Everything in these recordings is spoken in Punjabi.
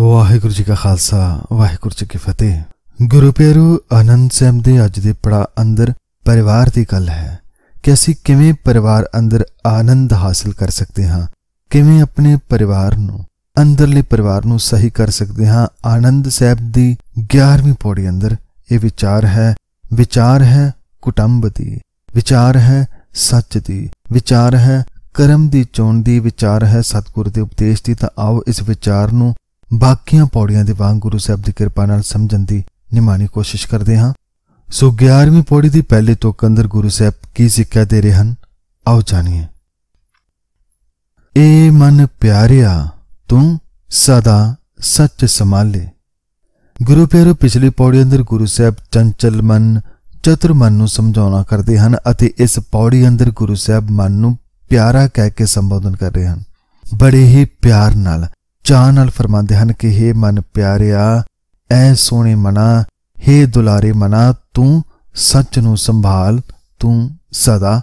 ਵਾਹਿਗੁਰੂ ਜੀ ਕਾ ਖਾਲਸਾ ਵਾਹਿਗੁਰੂ ਜੀ ਕੀ ਫਤਿਹ ਗੁਰੂ ਪੇਰੂ ਅਨੰਦ ਸਾਹਿਬ ਦੇ ਅੱਜ ਦੇ ਪੜਾ ਅੰਦਰ ਪਰਿਵਾਰ ਦੀ ਗੱਲ ਹੈ ਕਿ ਅਸੀਂ ਕਿਵੇਂ ਪਰਿਵਾਰ ਅੰਦਰ ਆਨੰਦ ਹਾਸਲ ਕਰ ਸਕਦੇ ਹਾਂ ਕਿਵੇਂ ਆਪਣੇ ਪਰਿਵਾਰ ਨੂੰ ਅੰਦਰਲੇ ਪਰਿਵਾਰ ਨੂੰ ਸਹੀ ਕਰ ਸਕਦੇ ਹਾਂ ਆਨੰਦ ਸਾਹਿਬ ਦੀ 11ਵੀਂ ਪੌੜੀ ਅੰਦਰ ਇਹ ਵਿਚਾਰ ਹੈ ਵਿਚਾਰ ਹੈ ਕੁਟੰਬ ਦੀ ਵਿਚਾਰ ਹੈ ਸੱਚ ਦੀ ਵਿਚਾਰ ਹੈ ਕਰਮ ਦੀ ਚੋਣ ਦੀ ਵਿਚਾਰ ਹੈ ਸਤਿਗੁਰ ਦੇ ਉਪਦੇਸ਼ ਦੀ ਤਾਂ ਆਓ ਇਸ ਵਿਚਾਰ ਨੂੰ ਬਾਕੀਆਂ ਪੌੜੀਆਂ ਦੇ ਵਾਂਗ ਗੁਰੂ ਸਾਹਿਬ ਦੀ ਕਿਰਪਾ ਨਾਲ ਸਮਝਣ ਦੀ ਨਿਮਾਣੀ ਕੋਸ਼ਿਸ਼ ਕਰਦੇ ਹਾਂ ਸੋ 11ਵੀਂ ਪੌੜੀ ਦੀ ਪਹਿਲੇ ਤੋਂ ਕੰਦਰ ਗੁਰੂ ਸਾਹਿਬ ਕੀ ਸਿੱਖਿਆ ਦੇ ਰਹੇ ਹਨ ਆਓ ਜਾਣੀਏ ਏ ਮਨ ਪਿਆਰਿਆ ਤੂੰ ਸਦਾ ਸੱਚ ਸੰਭਾਲੇ ਗੁਰੂ ਪਿਆਰੋ ਪਿਛਲੀ ਪੌੜੀ ਅੰਦਰ ਗੁਰੂ ਸਾਹਿਬ ਚੰਚਲ ਮਨ ਚਤੁਰ ਮਨ ਨੂੰ ਸਮਝਾਉਣਾ ਕਰਦੇ ਹਨ ਅਤੇ ਇਸ ਪੌੜੀ ਅੰਦਰ ਗੁਰੂ ਸਾਹਿਬ ਮਨ ਨੂੰ ਪਿਆਰਾ ਕਹਿ ਕੇ ਸੰਬੋਧਨ ਕਰ ਰਹੇ ਹਨ ਬੜੇ ਹੀ ਪਿਆਰ ਨਾਲ ਚਾਹ ਨਾਲ ਫਰਮਾਉਂਦੇ ਹਨ ਕਿ हे ਮਨ ਪਿਆਰਿਆ ਐ ਸੋਹਣੇ ਮਨਾ हे ਦੁਲਾਰੇ ਮਨਾ ਤੂੰ ਸੱਚ ਨੂੰ ਸੰਭਾਲ ਤੂੰ ਸਦਾ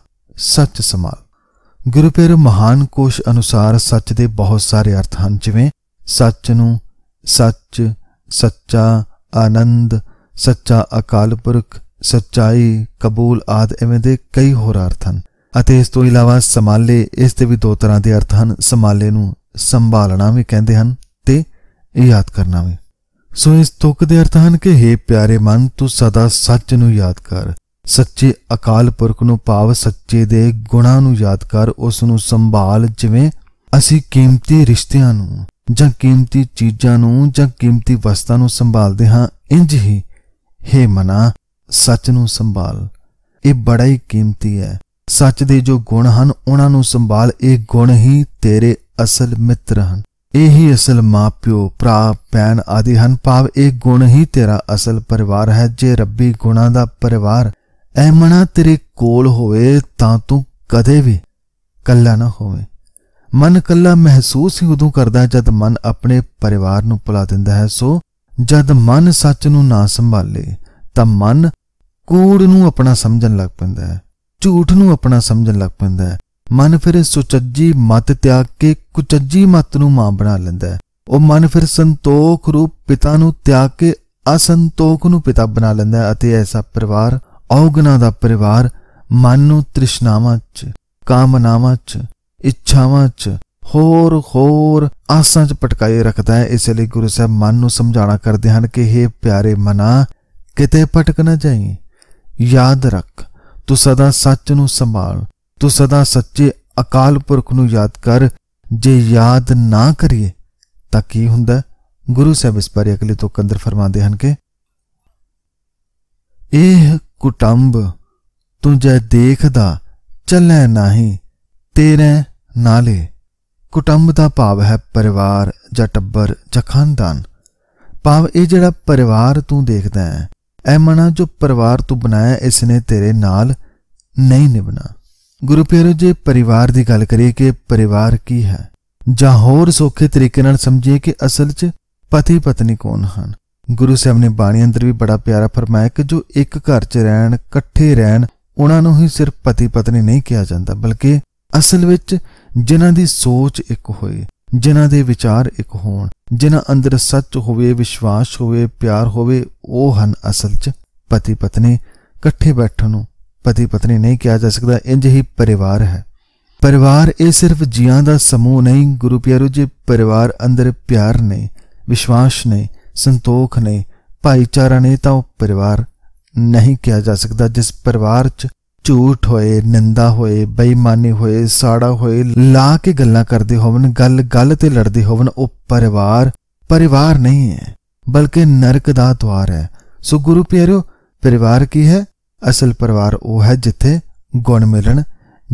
ਸੱਚ ਸੰਭਾਲ ਗੁਰੂ ਪੇਰ ਮਹਾਨ ਕੋਸ਼ ਅਨੁਸਾਰ ਸੱਚ ਦੇ ਬਹੁਤ ਸਾਰੇ ਅਰਥ ਹਨ ਜਿਵੇਂ ਸੱਚ ਨੂੰ ਸੱਚ ਸੱਚਾ ਆਨੰਦ ਸੱਚਾ ਅਕਾਲ ਪੁਰਖ ਸਚਾਈ ਕਬੂਲ ਆਦ ਐਵੇਂ ਦੇ ਕਈ ਹੋਰ ਅਰਥ ਹਨ ਅਤੇ ਇਸ ਤੋਂ ਇਲਾਵਾ ਸਮਾਲੇ ਇਸ ਦੇ ਵੀ ਦੋ ਤਰ੍ਹਾਂ ਦੇ ਅਰਥ ਹਨ ਸਮਾਲੇ ਨੂੰ ਸੰਭਾਲਣਾ ਵੀ ਕਹਿੰਦੇ ਹਨ ਤੇ ਯਾਦ ਕਰਨਾ ਵੀ ਸੋ ਇਸ ਤੁਕ ਦੇ ਅਰਥ ਹਨ ਕਿ हे ਪਿਆਰੇ ਮਨ ਤੂੰ ਸਦਾ ਸੱਚ ਨੂੰ ਯਾਦ ਕਰ ਸੱਚੇ ਅਕਾਲ ਪੁਰਖ ਨੂੰ ਪਾਵ ਸੱਚੇ ਦੇ ਗੁਣਾਂ ਨੂੰ ਯਾਦ ਕਰ ਉਸ ਨੂੰ ਸੰਭਾਲ ਜਿਵੇਂ ਅਸੀਂ ਕੀਮਤੀ ਰਿਸ਼ਤਿਆਂ ਨੂੰ ਜਾਂ ਕੀਮਤੀ ਚੀਜ਼ਾਂ ਨੂੰ ਜਾਂ ਕੀਮਤੀ ਵਸਤਾਂ ਨੂੰ ਸੰਭਾਲਦੇ ਹਾਂ ਇੰਜ ਹੀ हे ਮਨਾ ਸੱਚ ਨੂੰ ਸੰਭਾਲ ਇਹ ਬੜਾ ਹੀ ਕੀਮਤੀ ਹੈ ਸੱਚ ਦੇ ਜੋ ਗੁਣ ਹਨ ਉਹਨਾਂ ਨੂੰ ਸੰਭਾਲ ਇਹ ਗੁਣ ਹੀ ਤੇਰੇ ਅਸਲ ਮਿੱਤਰ ਹਨ ਇਹੀ ਅਸਲ ਮਾਪਿਓ ਭਰਾ ਭੈਣ ਆਦਿ ਹਨ ਭਾਵ ਇਹ ਗੁਣ ਹੀ ਤੇਰਾ ਅਸਲ ਪਰਿਵਾਰ ਹੈ ਜੇ ਰੱਬੀ ਗੁਣਾ ਦਾ ਪਰਿਵਾਰ ਐਮਣਾ ਤੇਰੇ ਕੋਲ ਹੋਵੇ ਤਾਂ ਤੂੰ ਕਦੇ ਵੀ ਕੱਲਾ ਨਾ ਹੋਵੇਂ ਮਨ ਕੱਲਾ ਮਹਿਸੂਸ ਹੀ ਉਦੋਂ ਕਰਦਾ ਜਦ ਮਨ ਆਪਣੇ ਪਰਿਵਾਰ ਨੂੰ ਭੁਲਾ ਦਿੰਦਾ ਹੈ ਸੋ ਜਦ ਮਨ ਸੱਚ ਨੂੰ ਨਾ ਸੰਭਾਲੇ ਤਾਂ ਮਨ ਕੂੜ ਨੂੰ ਆਪਣਾ ਸਮਝਣ ਲੱਗ ਪੈਂਦਾ ਹੈ ਝੂਠ ਨੂੰ ਆਪਣਾ ਸਮਝਣ ਲੱਗ ਪੈਂਦਾ ਹੈ ਮਨ ਫਿਰ ਸੁਚੱਜੀ ਮਤ ਤਿਆਗ ਕੇ ਕੁਚੱਜੀ ਮਤ ਨੂੰ ਮਾਂ ਬਣਾ ਲੈਂਦਾ ਹੈ ਉਹ ਮਨ ਫਿਰ ਸੰਤੋਖ ਰੂਪ ਪਿਤਾ ਨੂੰ ਤਿਆਗ ਕੇ ਅਸੰਤੋਖ ਨੂੰ ਪਿਤਾ ਬਣਾ ਲੈਂਦਾ ਅਤੇ ਐਸਾ ਪਰਿਵਾਰ ਔਗਨਾ ਦਾ ਪਰਿਵਾਰ ਮਨ ਨੂੰ ਤ੍ਰਿਸ਼ਨਾਵਾਂ 'ਚ ਕਾਮਨਾਵਾਂ 'ਚ ਇੱਛਾਵਾਂ 'ਚ ਹੋਰ ਹੋਰ ਆਸਾਂ 'ਚ ਪਟਕਾਏ ਰੱਖਦਾ ਹੈ ਇਸ ਲਈ ਗੁਰੂ ਸਾਹਿਬ ਮਨ ਨੂੰ ਸਮਝਾਣਾ ਕਰਦੇ ਹਨ ਕਿ हे ਪਿਆਰੇ ਮਨਾ ਕਿਤੇ ਪਟਕ ਨਾ ਜਾਈਂ ਯਾਦ ਰੱਖ ਤੂੰ ਸਦਾ ਸੱਚ ਨੂੰ ਸੰਭਾਲ ਤੂੰ ਸਦਾ ਸੱਚੇ ਅਕਾਲ ਪੁਰਖ ਨੂੰ ਯਾਦ ਕਰ ਜੇ ਯਾਦ ਨਾ ਕਰੀਏ ਤਾਂ ਕੀ ਹੁੰਦਾ ਗੁਰੂ ਸਾਹਿਬ ਇਸ ਬਾਰੇ ਅਗਲੇ ਤੋਂ ਕੰਦਰ ਫਰਮਾਉਂਦੇ ਹਨ ਕਿ ਇਹ ਕੁਟੰਬ ਤੂੰ ਜੇ ਦੇਖਦਾ ਚੱਲੈ ਨਹੀਂ ਤੇਰੇ ਨਾਲੇ ਕੁਟੰਬ ਦਾ ਭਾਵ ਹੈ ਪਰਿਵਾਰ ਜਾਂ ਟੱਬਰ ਜਾਂ ਖਾਨਦਾਨ ਭਾਵ ਇਹ ਜਿਹੜਾ ਪਰਿਵਾਰ ਤੂੰ ਦੇਖਦਾ ਹੈ ਐ ਮਨਾ ਜੋ ਪਰਿਵਾਰ ਤੂੰ ਬਣਾਇਆ ਇਸਨੇ ਤੇਰੇ ਨਾਲ ਨਹੀਂ ਨਿਭਣਾ ਗੁਰੂ ਪਿਆਰੋ ਜੇ ਪਰਿਵਾਰ ਦੀ ਗੱਲ ਕਰੀਏ ਕਿ ਪਰਿਵਾਰ ਕੀ ਹੈ ਜਾਂ ਹੋਰ ਸੌਖੇ ਤਰੀਕੇ ਨਾਲ ਸਮਝੀਏ ਕਿ ਅਸਲ 'ਚ ਪਤੀ ਪਤਨੀ ਕੌਣ ਹਨ ਗੁਰੂ ਸਾਹਿਬ ਨੇ ਬਾਣੀ ਅੰਦਰ ਵੀ ਬੜਾ ਪਿਆਰਾ ਫਰਮਾਇਆ ਕਿ ਜੋ ਇੱਕ ਘਰ 'ਚ ਰਹਿਣ ਇਕੱਠੇ ਰਹਿਣ ਉਹਨਾਂ ਨੂੰ ਹੀ ਸਿਰਫ ਪਤੀ ਪਤਨੀ ਨਹੀਂ ਕਿਹਾ ਜਾਂਦਾ ਬਲਕਿ ਅਸਲ ਵਿੱਚ ਜਿਨ੍ਹਾਂ ਦੀ ਸੋਚ ਇੱਕ ਹੋਏ ਜਿਨ੍ਹਾਂ ਦੇ ਵਿਚਾਰ ਇੱਕ ਹੋਣ ਜਿਨ੍ਹਾਂ ਅੰਦਰ ਸੱਚ ਹੋਵੇ ਵਿਸ਼ਵਾਸ ਹੋਵੇ ਪਿਆਰ ਹੋਵੇ ਉਹ ਹਨ ਅਸਲ 'ਚ ਪਤੀ ਪਤਨੀ ਇਕੱਠੇ ਬੈਠਣ ਨੂੰ ਪਤੀ ਪਤਨੀ ਨਹੀਂ ਕਿਹਾ ਜਾ ਸਕਦਾ ਇੰਜ ਹੀ ਪਰਿਵਾਰ ਹੈ ਪਰਿਵਾਰ ਇਹ ਸਿਰਫ ਜੀਆਂ ਦਾ ਸਮੂਹ ਨਹੀਂ ਗੁਰੂ ਪਿਆਰੂ ਜੀ ਪਰਿਵਾਰ ਅੰਦਰ ਪਿਆਰ ਨੇ ਵਿਸ਼ਵਾਸ ਨੇ ਸੰਤੋਖ ਨੇ ਭਾਈਚਾਰਾ ਨੇ ਤਾਂ ਉਹ ਪਰਿਵਾਰ ਨਹੀਂ ਕਿਹਾ ਜਾ ਸਕਦਾ ਜਿਸ ਪਰਿਵਾਰ 'ਚ ਝੂਠ ਹੋਏ ਨਿੰਦਾ ਹੋਏ ਬੇਈਮਾਨੀ ਹੋਏ ਸਾੜਾ ਹੋਏ ਲਾ ਕੇ ਗੱਲਾਂ ਕਰਦੇ ਹੋਵਨ ਗੱਲ ਗੱਲ ਤੇ ਲੜਦੇ ਹੋਵਨ ਉਹ ਪਰਿਵਾਰ ਪਰਿਵਾਰ ਨਹੀਂ ਹੈ ਬਲਕਿ ਨਰਕ ਦਾ ਦਵਾਰ ਹੈ ਸੋ ਗੁਰੂ ਪਿਆਰੋ ਪਰਿਵਾਰ ਕੀ ਹੈ ਅਸਲ ਪਰਿਵਾਰ ਉਹ ਹੈ ਜਿੱਥੇ ਗੁਣ ਮਿਲਣ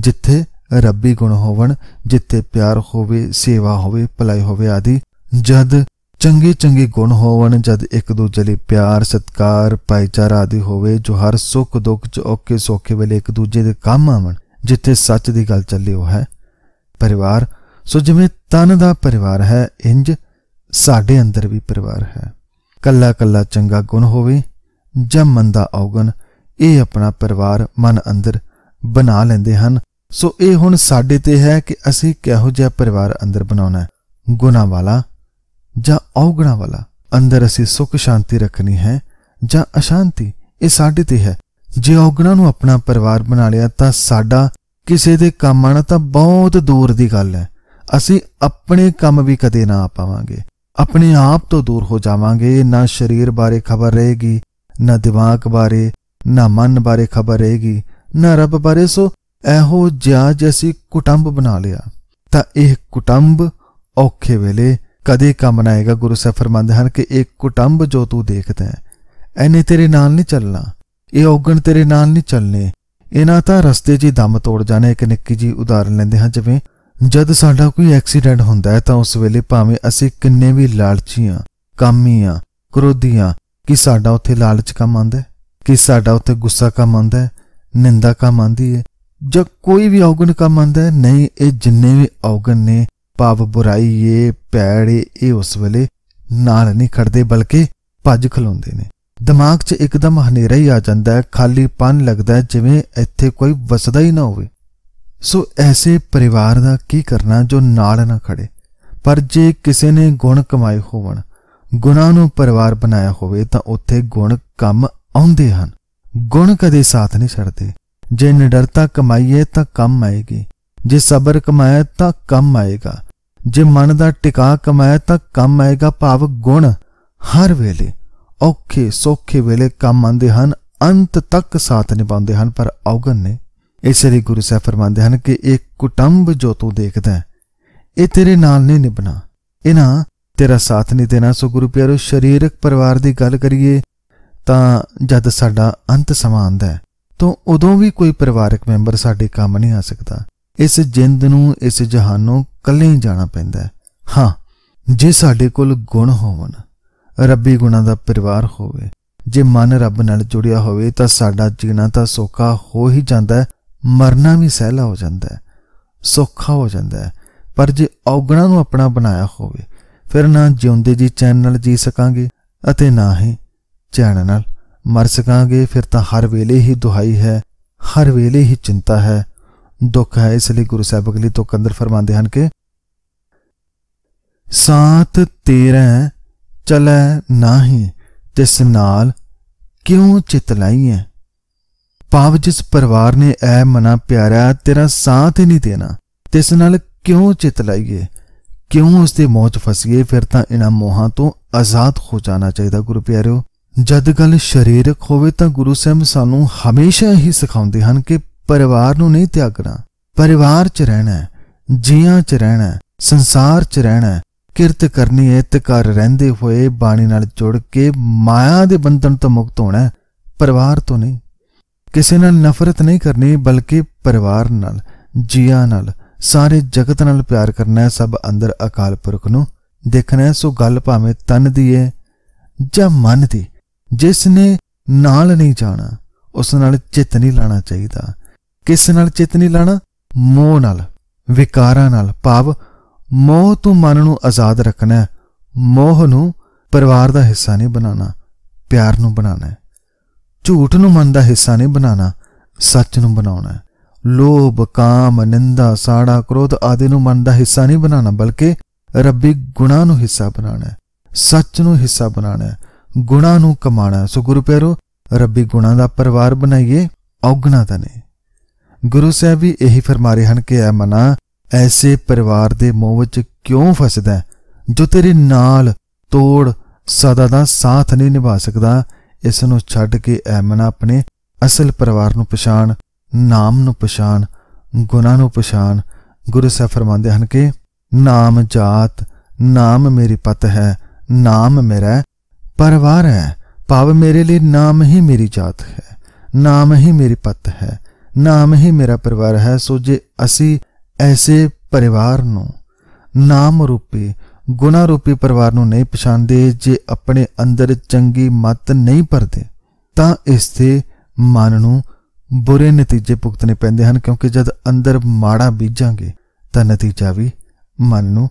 ਜਿੱਥੇ ਰੱਬੀ ਗੁਣ ਹੋਵਣ ਜਿੱਥੇ ਪਿਆਰ ਹੋਵੇ ਸੇਵਾ ਹੋਵੇ ਭਲਾਈ ਹੋਵੇ ਆਦਿ ਜਦ ਚੰਗੇ ਚੰਗੇ ਗੁਣ ਹੋਵਣ ਜਦ ਇੱਕ ਦੂਜੇ ਲਈ ਪਿਆਰ ਸਤਕਾਰ ਭਾਈਚਾਰਾ ਆਦਿ ਹੋਵੇ ਜੋ ਹਰ ਸੁੱਖ ਦੁੱਖ ਚ ਔਕੇ ਸੋਖੇ ਵੇਲੇ ਇੱਕ ਦੂਜੇ ਦੇ ਕੰਮ ਆਵਣ ਜਿੱਥੇ ਸੱਚ ਦੀ ਗੱਲ ਚੱਲੇ ਉਹ ਹੈ ਪਰਿਵਾਰ ਸੋ ਜਿਵੇਂ ਤਨ ਦਾ ਪਰਿਵਾਰ ਹੈ ਇੰਜ ਸਾਡੇ ਅੰਦਰ ਵੀ ਪਰਿਵਾਰ ਹੈ ਕੱਲਾ ਕੱਲਾ ਚੰਗਾ ਗੁਣ ਹੋਵੇ ਜਾਂ ਮੰਦਾ ਔਗਣ ਇਹ ਆਪਣਾ ਪਰਿਵਾਰ ਮਨ ਅੰਦਰ ਬਣਾ ਲੈਂਦੇ ਹਨ ਸੋ ਇਹ ਹੁਣ ਸਾਡੇ ਤੇ ਹੈ ਕਿ ਅਸੀਂ ਕਿਹੋ ਜਿਹਾ ਪਰਿਵਾਰ ਅੰਦਰ ਬਣਾਉਣਾ ਹੈ ਗੁਨਾ ਵਾਲਾ ਜਾਂ ਔਗਣਾ ਵਾਲਾ ਅੰਦਰ ਅਸੀਂ ਸੁਖ ਸ਼ਾਂਤੀ ਰੱਖਣੀ ਹੈ ਜਾਂ ਅਸ਼ਾਂਤੀ ਇਹ ਸਾਡੇ ਤੇ ਹੈ ਜੇ ਔਗਣਾ ਨੂੰ ਆਪਣਾ ਪਰਿਵਾਰ ਬਣਾ ਲਿਆ ਤਾਂ ਸਾਡਾ ਕਿਸੇ ਦੇ ਕੰਮ ਆਣਾ ਤਾਂ ਬਹੁਤ ਦੂਰ ਦੀ ਗੱਲ ਹੈ ਅਸੀਂ ਆਪਣੇ ਕੰਮ ਵੀ ਕਦੇ ਨਾ ਆ ਪਾਵਾਂਗੇ ਆਪਣੇ ਆਪ ਤੋਂ ਦੂਰ ਹੋ ਜਾਵਾਂਗੇ ਨਾ ਸਰੀਰ ਬਾਰੇ ਖਬਰ ਰਹੇਗੀ ਨਾ ਦਿਮਾਗ ਬਾਰੇ ਨਾ ਮਨ ਬਾਰੇ ਖਬਰ ਰਹੇਗੀ ਨਾ ਰੱਬ ਬਾਰੇ ਸੋ ਐਹੋ ਜਿਹਾ ਜੈਸੀ ਕੁਟੰਬ ਬਣਾ ਲਿਆ ਤਾਂ ਇਹ ਕੁਟੰਬ ਔਖੇ ਵੇਲੇ ਕਦੇ ਕੰਮ ਨਾ ਆਏਗਾ ਗੁਰੂ ਸਾਹਿਬ ਫਰਮਾਉਂਦੇ ਹਨ ਕਿ ਇਹ ਕੁਟੰਬ ਜੋ ਤੂੰ ਦੇਖਦਾ ਹੈ ਐਨੇ ਤੇਰੇ ਨਾਲ ਨਹੀਂ ਚੱਲਣਾ ਇਹ ਔਗਣ ਤੇਰੇ ਨਾਲ ਨਹੀਂ ਚੱਲਨੇ ਇਹਨਾਂ ਤਾਂ ਰਸਤੇ 'ਚ ਹੀ ਦਮ ਤੋੜ ਜਾਣਾ ਇੱਕ ਨਿੱਕੀ ਜੀ ਉਦਾਹਰਨ ਲੈਂਦੇ ਹਾਂ ਜਿਵੇਂ ਜਦ ਸਾਡਾ ਕੋਈ ਐਕਸੀਡੈਂਟ ਹੁੰਦਾ ਹੈ ਤਾਂ ਉਸ ਵੇਲੇ ਭਾਵੇਂ ਅਸੀਂ ਕਿੰਨੇ ਵੀ ਲਾਲਚੀਆਂ ਕਾਮੀਆਂ ਕ੍ਰੋਧੀਆਂ ਕਿ ਸਾਡਾ ਉੱਥੇ ਲਾਲਚ ਕੰਮ ਆਂਦਾ ਕਿ ਸਾਡਾ ਉੱਤੇ ਗੁੱਸਾ ਕਾ ਆਂਦਾ ਹੈ ਨਿੰਦਾ ਕਾ ਆਂਦੀ ਹੈ ਜਾਂ ਕੋਈ ਵੀ ਔਗਣ ਕਾ ਆਂਦਾ ਹੈ ਨਹੀਂ ਇਹ ਜਿੰਨੇ ਵੀ ਔਗਣ ਨੇ ਪਾਪ ਬੁਰਾਈ ਇਹ ਪੈੜ ਇਹ ਉਸ ਵੇਲੇ ਨਾਲ ਨਹੀਂ ਖੜਦੇ ਬਲਕਿ ਭੱਜ ਖਲੋਂਦੇ ਨੇ ਦਿਮਾਗ 'ਚ ਇੱਕਦਮ ਹਨੇਰਾ ਹੀ ਆ ਜਾਂਦਾ ਹੈ ਖਾਲੀ ਪਨ ਲੱਗਦਾ ਹੈ ਜਿਵੇਂ ਇੱਥੇ ਕੋਈ ਵਸਦਾ ਹੀ ਨਾ ਹੋਵੇ ਸੋ ਐਸੇ ਪਰਿਵਾਰ ਦਾ ਕੀ ਕਰਨਾ ਜੋ ਨਾਲ ਨਾ ਖੜੇ ਪਰ ਜੇ ਕਿਸੇ ਨੇ ਗੁਣ ਕਮਾਏ ਹੋਵਣ ਗੁਨਾ ਨੂੰ ਪਰਿਵਾਰ ਬਣਾਇਆ ਹੋਵੇ ਤਾਂ ਉੱਥੇ ਗੁਣ ਕੰਮ ਆਉਂਦੇ ਹਨ ਗੁਣ ਕਦੇ ਸਾਥ ਨਹੀਂ ਛੱਡਦੇ ਜੇ ਨਿਡਰਤਾ ਕਮਾਈਏ ਤਾਂ ਕੰਮ ਆਏਗੀ ਜੇ ਸਬਰ ਕਮਾਇਆ ਤਾਂ ਕੰਮ ਆਏਗਾ ਜੇ ਮਨ ਦਾ ਟਿਕਾ ਕਮਾਇਆ ਤਾਂ ਕੰਮ ਆਏਗਾ ਭਾਵ ਗੁਣ ਹਰ ਵੇਲੇ ਔਖੇ ਸੌਖੇ ਵੇਲੇ ਕੰਮ ਆਉਂਦੇ ਹਨ ਅੰਤ ਤੱਕ ਸਾਥ ਨਿਭਾਉਂਦੇ ਹਨ ਪਰ ਔਗਣ ਨੇ ਇਸ ਲਈ ਗੁਰੂ ਸਾਹਿਬ ਫਰਮਾਉਂਦੇ ਹਨ ਕਿ ਇੱਕ ਕੁਟੰਬ ਜੋ ਤੂੰ ਦੇਖਦਾ ਇਹ ਤੇਰੇ ਨਾਲ ਨਹੀਂ ਨਿਭਣਾ ਇਹਨਾਂ ਤੇਰਾ ਸਾਥ ਨਹੀਂ ਦੇਣਾ ਸੋ ਗੁਰੂ ਪਿਆਰੋ ਸਰੀਰਕ ਪਰਿਵਾਰ ਦੀ ਗੱਲ ਕਰੀਏ ਤਾਂ ਜਦ ਸਾਡਾ ਅੰਤ ਸਮਾਂ ਆਉਂਦਾ ਹੈ ਤਾਂ ਉਦੋਂ ਵੀ ਕੋਈ ਪਰਿਵਾਰਕ ਮੈਂਬਰ ਸਾਡੇ ਕੰਮ ਨਹੀਂ ਆ ਸਕਦਾ ਇਸ ਜਿੰਦ ਨੂੰ ਇਸ ਜਹਾਨੋਂ ਕੱਲੇ ਹੀ ਜਾਣਾ ਪੈਂਦਾ ਹੈ ਹਾਂ ਜੇ ਸਾਡੇ ਕੋਲ ਗੁਣ ਹੋਵਣ ਰੱਬੀ ਗੁਣਾ ਦਾ ਪਰਿਵਾਰ ਹੋਵੇ ਜੇ ਮਨ ਰੱਬ ਨਾਲ ਜੁੜਿਆ ਹੋਵੇ ਤਾਂ ਸਾਡਾ ਜੀਣਾ ਤਾਂ ਸੌਖਾ ਹੋ ਹੀ ਜਾਂਦਾ ਹੈ ਮਰਨਾ ਵੀ ਸਹਿਲਾ ਹੋ ਜਾਂਦਾ ਹੈ ਸੌਖਾ ਹੋ ਜਾਂਦਾ ਹੈ ਪਰ ਜੇ ਔਗਣਾ ਨੂੰ ਆਪਣਾ ਬਣਾਇਆ ਹੋਵੇ ਫਿਰ ਨਾ ਜਿਉਂਦੇ ਜੀ ਚੈਨ ਨਾਲ ਜੀ ਸਕਾਂਗੇ ਅਤੇ ਨਾ ਹੀ ਚੈਣ ਨਾਲ ਮਰ ਸਕਾਂਗੇ ਫਿਰ ਤਾਂ ਹਰ ਵੇਲੇ ਹੀ ਦੁਹਾਈ ਹੈ ਹਰ ਵੇਲੇ ਹੀ ਚਿੰਤਾ ਹੈ ਦੁੱਖ ਹੈ ਇਸ ਲਈ ਗੁਰੂ ਸਾਹਿਬ ਅਗਲੀ ਤੋਂ ਕੰਦਰ ਫਰਮਾਉਂਦੇ ਹਨ ਕਿ ਸਾਤ ਤੇਰਾ ਚਲੈ ਨਾਹੀ ਤਿਸ ਨਾਲ ਕਿਉਂ ਚਿਤ ਲਾਈਐ ਪਾਵ ਜਿਸ ਪਰਿਵਾਰ ਨੇ ਐ ਮਨਾ ਪਿਆਰਾ ਤੇਰਾ ਸਾਥ ਹੀ ਨਹੀਂ ਦੇਣਾ ਤਿਸ ਨਾਲ ਕਿਉਂ ਚਿਤ ਲਾਈਏ ਕਿਉਂ ਉਸ ਦੇ ਮੋਹ ਚ ਫਸੀਏ ਫਿਰ ਤਾਂ ਇਹਨਾਂ ਮੋਹਾਂ ਤੋਂ ਆਜ਼ਾਦ ਹੋ ਜਾਣਾ ਚਾਹੀਦਾ ਗੁਰੂ ਪਿਆਰਿਓ ਜਦ ਗੱਲ ਸਰੀਰਕ ਹੋਵੇ ਤਾਂ ਗੁਰੂ ਸਾਹਿਬ ਸਾਨੂੰ ਹਮੇਸ਼ਾ ਹੀ ਸਿਖਾਉਂਦੇ ਹਨ ਕਿ ਪਰਿਵਾਰ ਨੂੰ ਨਹੀਂ ਤਿਆਗਣਾ ਪਰਿਵਾਰ 'ਚ ਰਹਿਣਾ ਜੀਆਂ 'ਚ ਰਹਿਣਾ ਸੰਸਾਰ 'ਚ ਰਹਿਣਾ ਕਿਰਤ ਕਰਨੀ ਹੈ ਤੇ ਘਰ ਰਹਿੰਦੇ ਹੋਏ ਬਾਣੀ ਨਾਲ ਜੁੜ ਕੇ ਮਾਇਆ ਦੇ ਬੰਧਨ ਤੋਂ ਮੁਕਤ ਹੋਣਾ ਪਰਿਵਾਰ ਤੋਂ ਨਹੀਂ ਕਿਸੇ ਨਾਲ ਨਫ਼ਰਤ ਨਹੀਂ ਕਰਨੀ ਬਲਕਿ ਪਰਿਵਾਰ ਨਾਲ ਜੀਆਂ ਨਾਲ ਸਾਰੇ ਜਗਤ ਨਾਲ ਪਿਆਰ ਕਰਨਾ ਹੈ ਸਭ ਅੰਦਰ ਅਕਾਲ ਪੁਰਖ ਨੂੰ ਦੇਖਣਾ ਹੈ ਸੋ ਗੱਲ ਭਾਵੇਂ ਤਨ ਦੀ ਹੈ ਜਾਂ ਮਨ ਦੀ ਜਿਸ ਨੇ ਨਾਲ ਨਹੀਂ ਜਾਣਾ ਉਸ ਨਾਲ ਚਿੱਤ ਨਹੀਂ ਲਾਣਾ ਚਾਹੀਦਾ ਕਿਸ ਨਾਲ ਚਿੱਤ ਨਹੀਂ ਲਾਣਾ ਮੋਹ ਨਾਲ ਵਿਕਾਰਾਂ ਨਾਲ ਭਾਵ ਮੋਹ ਤੋਂ ਮਨ ਨੂੰ ਆਜ਼ਾਦ ਰੱਖਣਾ ਮੋਹ ਨੂੰ ਪਰਿਵਾਰ ਦਾ ਹਿੱਸਾ ਨਹੀਂ ਬਣਾਉਣਾ ਪਿਆਰ ਨੂੰ ਬਣਾਉਣਾ ਝੂਠ ਨੂੰ ਮਨ ਦਾ ਹਿੱਸਾ ਨਹੀਂ ਬਣਾਉਣਾ ਸੱਚ ਨੂੰ ਬਣਾਉਣਾ ਲੋਭ ਕਾਮ ਨਿੰਦਾ ਸਾੜਾ ਕ੍ਰੋਧ ਆਦਿ ਨੂੰ ਮਨ ਦਾ ਹਿੱਸਾ ਨਹੀਂ ਬਣਾਉਣਾ ਬਲਕਿ ਰੱਬੀ ਗੁਣਾ ਨੂੰ ਹਿੱਸਾ ਬਣਾਉਣਾ ਸੱਚ ਨੂੰ ਹਿੱਸਾ ਬਣਾਉਣਾ ਗੁਣਾ ਨੂੰ ਕਮਾਣਾ ਸੋ ਗੁਰੂ ਪਿਆਰੋ ਰੱਬੀ ਗੁਣਾ ਦਾ ਪਰਿਵਾਰ ਬਣਾਈਏ ਔਗਣਾ ਤਾਂ ਨੇ ਗੁਰੂ ਸਾਹਿਬ ਵੀ ਇਹੀ ਫਰਮਾ ਰਹੇ ਹਨ ਕਿ ਐ ਮਨਾ ਐਸੇ ਪਰਿਵਾਰ ਦੇ ਮੋਹ ਵਿੱਚ ਕਿਉਂ ਫਸਦਾ ਜੋ ਤੇਰੇ ਨਾਲ ਤੋੜ ਸਦਾ ਦਾ ਸਾਥ ਨਹੀਂ ਨਿਭਾ ਸਕਦਾ ਇਸ ਨੂੰ ਛੱਡ ਕੇ ਐ ਮਨਾ ਆਪਣੇ ਅਸਲ ਪਰਿਵਾਰ ਨੂੰ ਪਛਾਣ ਨਾਮ ਨੂੰ ਪਛਾਣ ਗੁਨਾ ਨੂੰ ਪਛਾਣ ਗੁਰੂ ਸਾਹਿਬ ਫਰਮਾਉਂਦੇ ਹਨ ਕਿ ਨਾਮ ਜਾਤ ਨਾਮ ਮੇਰੀ ਪਤ ਹੈ ਨਾਮ ਮੇਰਾ ਪਰਿਵਾਰ ਹੈ ਭਾਵ ਮੇਰੇ ਲਈ ਨਾਮ ਹੀ ਮੇਰੀ ਜਾਤ ਹੈ ਨਾਮ ਹੀ ਮੇਰੀ ਪਤ ਹੈ ਨਾਮ ਹੀ ਮੇਰਾ ਪਰਿਵਾਰ ਹੈ ਸੋ ਜੇ ਅਸੀਂ ਐਸੇ ਪਰਿਵਾਰ ਨੂੰ ਨਾਮ ਰੂਪੀ ਗੁਨਾ ਰੂਪੀ ਪਰਿਵਾਰ ਨੂੰ ਨਹੀਂ ਪਛਾਣਦੇ ਜੇ ਆਪਣੇ ਅੰਦਰ ਚੰਗੀ ਮਤ ਨਹੀਂ ਭਰਦੇ ਤਾਂ ਇਸ ਤੇ ਮਨ ਨੂੰ ਬੁਰੇ ਨਤੀਜੇ ਭੁਗਤਨੇ ਪੈਂਦੇ ਹਨ ਕਿਉਂਕਿ ਜਦ ਅੰਦਰ ਮਾੜਾ ਬੀਜਾਂਗੇ ਤਾਂ ਨਤੀਜਾ ਵੀ ਮਨ ਨੂੰ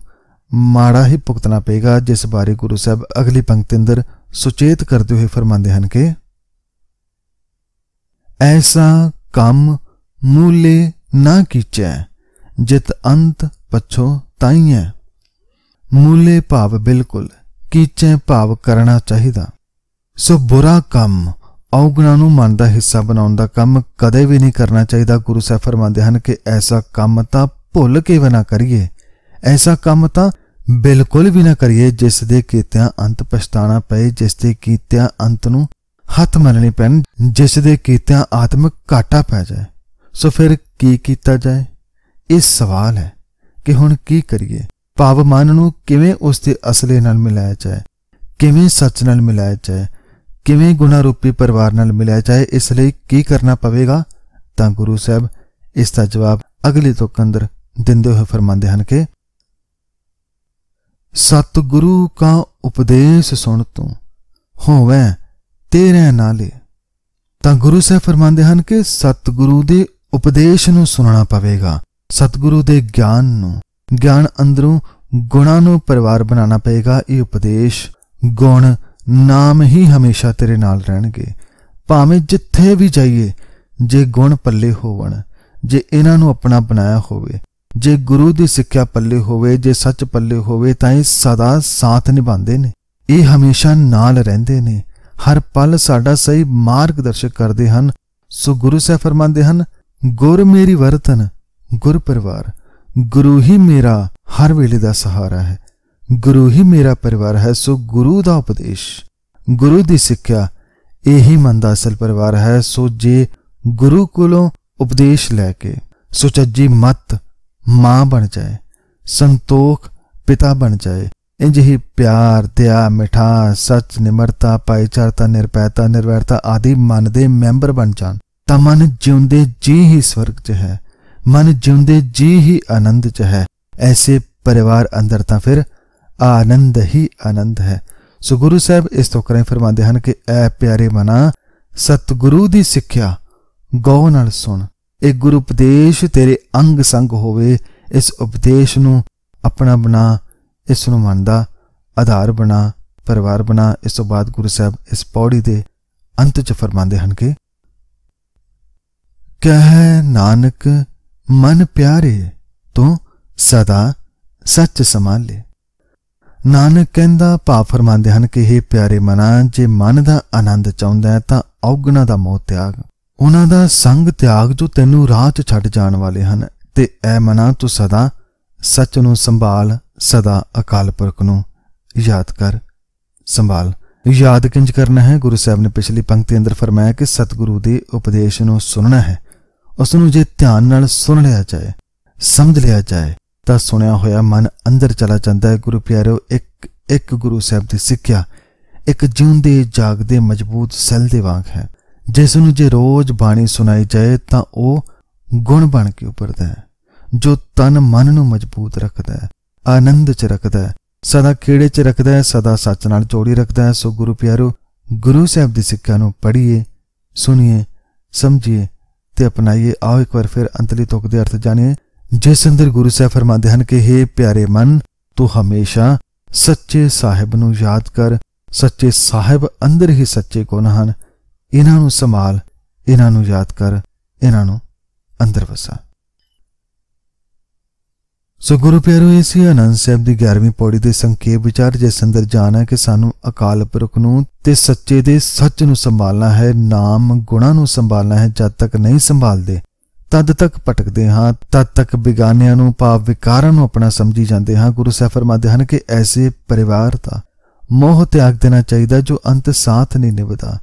ਮਾੜਾ ਹੀ ਭੁਗਤਣਾ ਪਏਗਾ ਜਿਸ ਬਾਰੇ ਗੁਰੂ ਸਾਹਿਬ ਅਗਲੀ ਪੰਕਤਿੰਦਰ ਸੁਚੇਤ ਕਰਦੇ ਹੋਏ ਫਰਮਾਉਂਦੇ ਹਨ ਕਿ ਐਸਾ ਕੰਮ ਮੂਲੇ ਨਾ ਕੀਚੈ ਜਿਤ ਅੰਤ ਪਛੋ ਤਾਈਐ ਮੂਲੇ ਭਾਵ ਬਿਲਕੁਲ ਕੀਚੈ ਭਾਵ ਕਰਨਾ ਚਾਹੀਦਾ ਸੋ ਬੁਰਾ ਕੰਮ ਔਗਣਾ ਨੂੰ ਮਨ ਦਾ ਹਿੱਸਾ ਬਣਾਉਣ ਦਾ ਕੰਮ ਕਦੇ ਵੀ ਨਹੀਂ ਕਰਨਾ ਚਾਹੀਦਾ ਗੁਰੂ ਸਾਹਿਬ ਫਰਮਾਉਂਦੇ ਹਨ ਕਿ ਐਸਾ ਕੰਮ ਤਾਂ ਭੁੱਲ ਕੇ ਵੀ ਨਾ ਕਰੀਏ ਐਸਾ ਕੰਮ ਤਾਂ ਬਿਲਕੁਲ ਵੀ ਨਾ ਕਰੀਏ ਜਿਸ ਦੇ ਕੀਤਿਆਂ ਅੰਤ ਪਛਤਾਣਾ ਪਏ ਜਿਸ ਦੇ ਕੀਤਿਆਂ ਅੰਤ ਨੂੰ ਹੱਥ ਮਲਣੇ ਪੈਣ ਜਿਸ ਦੇ ਕੀਤਿਆਂ ਆਤਮਿਕ ਘਾਟਾ ਪੈ ਜਾਏ ਸੋ ਫਿਰ ਕੀ ਕੀਤਾ ਜਾਏ ਇਹ ਸਵਾਲ ਹੈ ਕਿ ਹੁਣ ਕੀ ਕਰੀਏ ਭਾਵ ਮਨ ਨੂੰ ਕਿਵੇਂ ਉਸ ਦੇ ਅਸਲੇ ਨਾਲ ਮਿਲਾਇਆ ਜਾਏ ਕਿਵੇਂ ਸੱਚ ਨਾਲ ਮਿਲਾਇਆ ਜਾਏ ਕਿਵੇਂ ਗੁਨਾ ਰੂਪੀ ਪਰਿਵਾਰ ਨਾਲ ਮਿਲਾਇਆ ਜਾਏ ਇਸ ਲਈ ਕੀ ਕਰਨਾ ਪਵੇਗਾ ਤਾਂ ਗੁਰੂ ਸਾਹਿਬ ਇਸ ਦਾ ਜਵਾਬ ਅਗਲੇ ਤੋਂ ਕੰਦਰ ਦਿੰਦੇ ਹੋਏ ਫਰਮਾਉਂਦੇ ਹਨ ਕਿ ਸਤਿਗੁਰੂ ਕਾ ਉਪਦੇਸ ਸੁਣ ਤੂੰ ਹੋਵੇ ਤੇਰੇ ਨਾਲੇ ਤਾਂ ਗੁਰੂ ਸਾਹਿਬ ਫਰਮਾਉਂਦੇ ਹਨ ਕਿ ਸਤਿਗੁਰੂ ਦੇ ਉਪਦੇਸ਼ ਨੂੰ ਸੁਣਨਾ ਪਵੇਗਾ ਸਤਿਗੁਰੂ ਦੇ ਗਿਆਨ ਨੂੰ ਗਿਆਨ ਅੰਦਰੋਂ ਗੁਣਾਂ ਨੂੰ ਪਰਿਵਾਰ ਬਣਾਉਣਾ ਪਵੇਗਾ ਇਹ ਉਪਦੇਸ਼ ਗੁਣ ਨਾਮ ਹੀ ਹਮੇਸ਼ਾ ਤੇਰੇ ਨਾਲ ਰਹਿਣਗੇ ਭਾਵੇਂ ਜਿੱਥੇ ਵੀ ਜਾਈਏ ਜੇ ਗੁਣ ਪੱਲੇ ਹੋਵਣ ਜੇ ਇਹਨਾਂ ਨੂੰ ਆਪਣਾ ਬਣਾਇਆ ਹੋਵੇ ਜੇ ਗੁਰੂ ਦੀ ਸਿੱਖਿਆ ਪੱਲੇ ਹੋਵੇ ਜੇ ਸੱਚ ਪੱਲੇ ਹੋਵੇ ਤਾਂ ਇਹ ਸਦਾ ਸਾਥ ਨਿਭਾਉਂਦੇ ਨੇ ਇਹ ਹਮੇਸ਼ਾ ਨਾਲ ਰਹਿੰਦੇ ਨੇ ਹਰ ਪਲ ਸਾਡਾ ਸਹੀ ਮਾਰਗਦਰਸ਼ਕ ਕਰਦੇ ਹਨ ਸੋ ਗੁਰੂ ਸਾਹਿਬ ਫਰਮਾਉਂਦੇ ਹਨ ਗੁਰ ਮੇਰੀ ਵਰਤਨ ਗੁਰ ਪਰਿਵਾਰ ਗੁਰੂ ਹੀ ਮੇਰਾ ਹਰ ਵੇਲੇ ਦਾ ਸਹਾਰਾ ਹੈ ਗੁਰੂ ਹੀ ਮੇਰਾ ਪਰਿਵਾਰ ਹੈ ਸੋ ਗੁਰੂ ਦਾ ਉਪਦੇਸ਼ ਗੁਰੂ ਦੀ ਸਿੱਖਿਆ ਇਹੀ ਮਨ ਦਾ ਅਸਲ ਪਰਿਵਾਰ ਹੈ ਸੋ ਜੇ ਗੁਰੂ ਕੋਲੋਂ ਉਪਦੇਸ਼ ਲੈ ਕੇ ਸੁਚੱਜੀ ਮਤ ਮਾਂ ਬਣ ਜਾਏ ਸੰਤੋਖ ਪਿਤਾ ਬਣ ਜਾਏ ਇੰਜ ਹੀ ਪਿਆਰ ਦਇਆ ਮਿਠਾਸ ਸੱਚ ਨਿਮਰਤਾ ਪਾਈਚਾਰਤਾ ਨਿਰਪੈਤਾ ਨਿਰਵੈਰਤਾ ਆਦਿ ਮਨ ਦੇ ਮੈਂਬਰ ਬਣ ਜਾਣ ਤਾਂ ਮਨ ਜਿਉਂਦੇ ਜੀ ਹੀ ਸਵਰਗ 'ਚ ਹੈ ਮਨ ਜਿਉਂਦੇ ਜੀ ਹੀ ਆਨੰਦ 'ਚ ਹੈ ਐਸੇ ਪਰਿਵਾਰ ਅੰਦਰ ਤਾਂ ਫਿਰ ਆਨੰਦ ਹੀ ਆਨੰਦ ਹੈ ਸੋ ਗੁਰੂ ਸਾਹਿਬ ਇਸ ਤੋਂ ਕਰੇ ਫਰਮਾਉਂਦੇ ਹਨ ਕਿ ਐ ਪਿਆਰੇ ਮਨਾ ਸਤਿਗੁਰੂ ਦੀ ਸਿੱਖਿਆ ਗੋ ਨਾਲ ਸੁਣ ਇਹ ਗੁਰੂ ਉਪਦੇਸ਼ ਤੇਰੇ ਅੰਗ ਸੰਗ ਹੋਵੇ ਇਸ ਉਪਦੇਸ਼ ਨੂੰ ਆਪਣਾ ਬਣਾ ਇਸ ਨੂੰ ਮੰਨਦਾ ਆਧਾਰ ਬਣਾ ਪਰਿਵਾਰ ਬਣਾ ਇਸ ਤੋਂ ਬਾਅਦ ਗੁਰੂ ਸਾਹਿਬ ਇਸ ਪੌੜੀ ਦੇ ਅੰਤ 'ਚ ਫਰਮਾਉਂਦੇ ਹਨ ਕਿ ਕਹਿ ਨਾਨਕ ਮਨ ਪਿਆਰੇ ਤੂੰ ਸਦਾ ਸੱਚ ਲੈ ਨਾਨਕ ਕਹਿੰਦਾ ਭਾ ਫਰਮਾਉਂਦੇ ਹਨ ਕਿ हे ਪਿਆਰੇ ਮਨਾਂ ਜੇ ਮਨ ਦਾ ਆਨੰਦ ਚਾਹੁੰਦਾ ਹੈ ਤਾਂ ਔਗਣਾ ਦਾ ਮੋਹ ਤਿਆਗ ਉਹਨਾਂ ਦਾ ਸੰਗ ਤਿਆਗ ਜੋ ਤੈਨੂੰ ਰਾਹ 'ਚ ਛੱਡ ਜਾਣ ਵਾਲੇ ਹਨ ਤੇ ਐ ਮਨਾ ਤੂੰ ਸਦਾ ਸੱਚ ਨੂੰ ਸੰਭਾਲ ਸਦਾ ਅਕਾਲ ਪੁਰਖ ਨੂੰ ਯਾਦ ਕਰ ਸੰਭਾਲ ਯਾਦ ਕਿੰਜ ਕਰਨਾ ਹੈ ਗੁਰੂ ਸਾਹਿਬ ਨੇ ਪਿਛਲੀ ਪੰਕਤੀ ਅੰਦਰ ਫਰਮਾਇਆ ਕਿ ਸਤਿਗੁਰੂ ਦੇ ਉਪਦੇਸ਼ ਨੂੰ ਸੁਣਨਾ ਹੈ ਉਸ ਨੂੰ ਜੇ ਧਿਆਨ ਨਾਲ ਸੁਣ ਲਿਆ ਜਾਏ ਸਮਝ ਲਿਆ ਜਾਏ ਤਾਂ ਸੁਣਿਆ ਹੋਇਆ ਮਨ ਅੰਦਰ ਚਲਾ ਜਾਂਦਾ ਹੈ ਗੁਰੂ ਪਿਆਰਿਓ ਇੱਕ ਇੱਕ ਗੁਰੂ ਸਾਹਿਬ ਦੀ ਸਿੱਖਿਆ ਇੱਕ ਜਿਉਂਦੇ ਜਾਗਦੇ ਮਜ਼ਬੂਤ ਸੈੱਲ ਦੇ ਵਾਂਗ ਹੈ ਜਿਸ ਨੂੰ ਜੇ ਰੋਜ਼ ਬਾਣੀ ਸੁਣਾਈ ਜਾਏ ਤਾਂ ਉਹ ਗੁਣ ਬਣ ਕੇ ਉੱਪਰਦਾ ਹੈ ਜੋ ਤਨ ਮਨ ਨੂੰ ਮਜ਼ਬੂਤ ਰੱਖਦਾ ਹੈ ਆਨੰਦ ਚ ਰੱਖਦਾ ਹੈ ਸਦਾ ਕਿਹੜੇ ਚ ਰੱਖਦਾ ਹੈ ਸਦਾ ਸੱਚ ਨਾਲ ਜੋੜੀ ਰੱਖਦਾ ਹੈ ਸੋ ਗੁਰੂ ਪਿਆਰੋ ਗੁਰੂ ਸਾਹਿਬ ਦੀ ਸਿੱਖਿਆ ਨੂੰ ਪੜ੍ਹੀਏ ਸੁਣੀਏ ਸਮਝੀਏ ਤੇ ਅਪਣਾਈਏ ਆਓ ਇੱਕ ਵਾਰ ਫਿਰ ਅੰਤਲੀ ਤੁਕ ਦੇ ਅਰਥ ਜਾਣੀਏ ਜਿਸ ਅੰਦਰ ਗੁਰੂ ਸਾਹਿਬ ਫਰਮਾਉਂਦੇ ਹਨ ਕਿ हे ਪਿਆਰੇ ਮਨ ਤੂੰ ਹਮੇਸ਼ਾ ਸੱਚੇ ਸਾਹਿਬ ਨੂੰ ਯਾਦ ਕਰ ਸੱਚੇ ਸਾਹਿਬ ਅੰਦਰ ਹੀ ਸੱਚੇ ਕੋ ਹਨ ਇਹਨਾਂ ਨੂੰ ਸੰਭਾਲ ਇਹਨਾਂ ਨੂੰ ਯਾਦ ਕਰ ਇਹਨਾਂ ਨੂੰ ਅੰਦਰ ਵਸਾ ਸੋ ਗੁਰੂ ਪਿਆਰੋ ਇਸ ਹੀ ਅਨੰਦ ਸਾਹਿਬ ਦੀ 11ਵੀਂ ਪੌੜੀ ਦੇ ਸੰਖੇਪ ਵਿਚਾਰ ਜੇ ਸੰਦਰ ਜਾਣਾ ਕਿ ਸਾਨੂੰ ਅਕਾਲ ਪੁਰਖ ਨੂੰ ਤੇ ਸੱਚੇ ਦੇ ਸੱਚ ਨੂੰ ਸੰਭਾਲਣਾ ਹੈ ਨਾਮ ਗੁਣਾ ਨੂੰ ਸੰਭਾਲਣਾ ਹੈ ਜਦ ਤੱਕ ਨਹੀਂ ਸੰਭਾਲਦੇ ਤਦ ਤੱਕ ਭਟਕਦੇ ਹਾਂ ਤਦ ਤੱਕ ਬਿਗਾਨਿਆਂ ਨੂੰ ਪਾਪ ਵਿਕਾਰਾਂ ਨੂੰ ਆਪਣਾ ਸਮਝੀ ਜਾਂਦੇ ਹਾਂ ਗੁਰੂ ਸਾਹਿਬ ਫਰਮਾਉਂਦੇ ਹਨ ਕਿ ਐਸੇ ਪਰਿਵਾਰ ਦਾ ਮੋਹ ਤਿਆਗ ਦੇਣਾ ਚਾਹੀਦਾ ਜੋ ਅੰਤ ਸਾਥ ਨਹੀਂ ਨਿਭਦਾ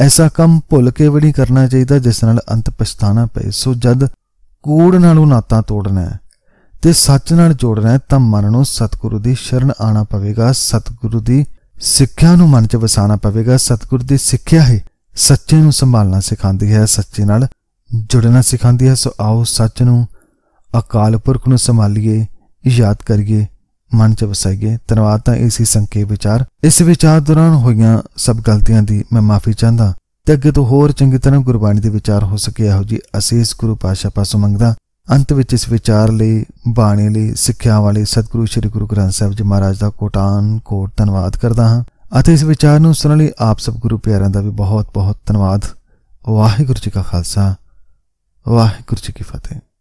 ਐਸਾ ਕੰਮ ਭੁੱਲ ਕੇ ਵੀ ਨਹੀਂ ਕਰਨਾ ਚਾਹੀਦਾ ਜਿਸ ਨਾਲ ਅੰਤ ਪਛਤਾਣਾ ਪਏ ਸੋ ਜਦ ਕੂੜ ਨਾਲੋਂ ਨਾਤਾ ਤੋੜਨਾ ਹੈ ਤੇ ਸੱਚ ਨਾਲ ਜੋੜਨਾ ਹੈ ਤਾਂ ਮਨ ਨੂੰ ਸਤਿਗੁਰੂ ਦੀ ਸ਼ਰਨ ਆਣਾ ਪਵੇਗਾ ਸਤਿਗੁਰੂ ਦੀ ਸਿੱਖਿਆ ਨੂੰ ਮਨ 'ਚ ਵਸਾਣਾ ਪਵੇਗਾ ਸਤਿਗੁਰੂ ਦੀ ਸਿੱਖਿਆ ਹੈ ਸੱਚੇ ਨੂੰ ਸੰਭਾਲਣਾ ਸਿਖਾਉਂਦੀ ਹੈ ਸੱਚੇ ਨਾਲ ਜੁੜਨਾ ਸਿਖਾਉਂਦੀ ਹੈ ਸੋ ਆਓ ਸੱਚ ਨੂੰ ਅਕਾਲ ਪੁਰਖ ਨੂੰ ਸੰਭਾਲੀਏ ਯਾਦ ਕਰੀਏ ਮਨ 'ਚ ਵਸਾਈਏ ਧੰਨਵਾਦ ਤਾਂ ਇਸੀ ਸੰਕੇ ਵਿਚਾਰ ਇਸ ਵਿਚਾਰ ਦੌਰਾਨ ਹੋਈਆਂ ਸਭ ਗਲਤੀਆਂ ਦੀ ਮੈਂ ਮਾਫੀ ਚਾਹੁੰਦਾ ਤੇ ਅੱਗੇ ਤੋਂ ਹੋਰ ਚੰਗੀ ਤਰ੍ਹਾਂ ਗੁਰਬਾਣੀ ਦੇ ਵਿਚਾਰ ਹੋ ਸਕੇ ਇਹੋ ਜੀ ਅਸੀਸ ਗੁਰੂ ਪਾਸ਼ਾ ਪਾਸੋਂ ਮੰਗਦਾ ਅੰਤ ਵਿੱਚ ਇਸ ਵਿਚਾਰ ਲਈ ਬਾਣੀ ਲਈ ਸਿੱਖਿਆ ਵਾਲੇ ਸਤਿਗੁਰੂ ਸ੍ਰੀ ਗੁਰੂ ਗ੍ਰੰਥ ਸਾਹਿਬ ਜੀ ਮਹਾਰਾਜ ਦਾ ਕੋਟਾਨ ਕੋਟ ਧੰਨਵਾਦ ਕਰਦਾ ਹਾਂ ਅਤੇ ਇਸ ਵਿਚਾਰ ਨੂੰ ਸੁਣਨ ਲਈ ਆਪ ਸਭ ਗੁਰੂ ਪਿਆਰਿਆਂ ਦਾ ਵੀ ਬਹੁਤ ਬਹੁਤ ਧੰਨਵਾਦ ਵਾਹਿਗੁਰੂ ਜੀ ਕਾ ਖਾਲਸਾ ਵਾਹਿਗੁਰੂ ਜੀ ਕੀ ਫਤਿਹ